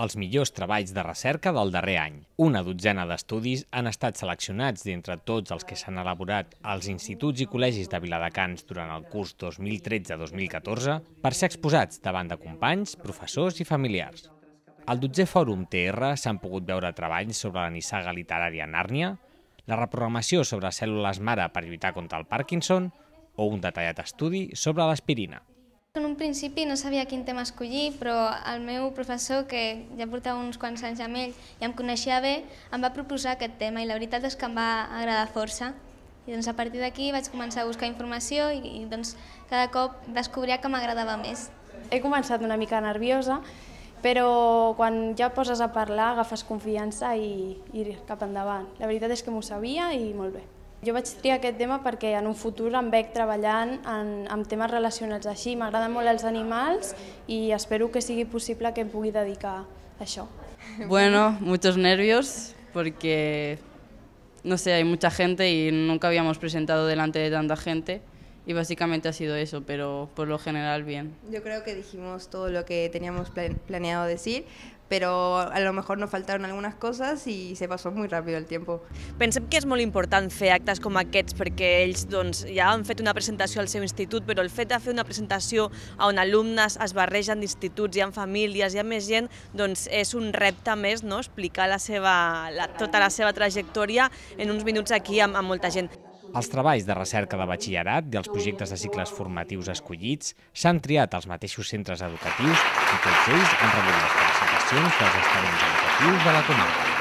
els millors treballs de recerca del darrer any. Una dotzena d'estudis han estat seleccionats d'entre tots els que s'han elaborat als instituts i col·legis de Viladecans durant el curs 2013-2014 per ser exposats davant de companys, professors i familiars. Al 12è Fòrum TR s'han pogut veure treballs sobre la nissaga literària Nàrnia, la reprogramació sobre cèl·lules mare per lluitar contra el Parkinson o un detallat estudi sobre l'aspirina. En un principi no sabia quin tema escollir, però el meu professor, que ja portava uns quants anys amb ell i em coneixia bé, em va proposar aquest tema i la veritat és que em va agradar força. I doncs a partir d'aquí vaig començar a buscar informació i, i doncs cada cop descobria que m'agradava més. He començat una mica nerviosa, però quan ja poses a parlar agafes confiança i, i cap endavant. La veritat és que m'ho sabia i molt bé. Jo vaig triar aquest tema perquè en un futur em veig treballant en, en temes relacionats així. M'agraden molt els animals i espero que sigui possible que em pugui dedicar a això. Bueno, muchos nervios porque, no sé, hay mucha gente y nunca habíamos presentado delante de tanta gente y básicamente ha sido eso, pero por lo general bien. Yo creo que dijimos todo lo que teníamos planeado decir, pero a lo mejor nos faltaron algunas cosas y se pasó muy rápido el tiempo. Pensem que és molt important fer actes com aquests perquè ells doncs, ja han fet una presentació al seu institut, però el fet de fer una presentació on alumnes es barregen d'instituts, hi ha famílies, hi ha més gent, doncs és un repte més no? explicar la seva, la, tota la seva trajectòria en uns minuts aquí amb, amb molta gent. Els treballs de recerca de batxillerat i els projectes de cicles formatius escollits s'han triat als mateixos centres educatius i tots ells han rebut les participacions dels estaments educatius de la comarca.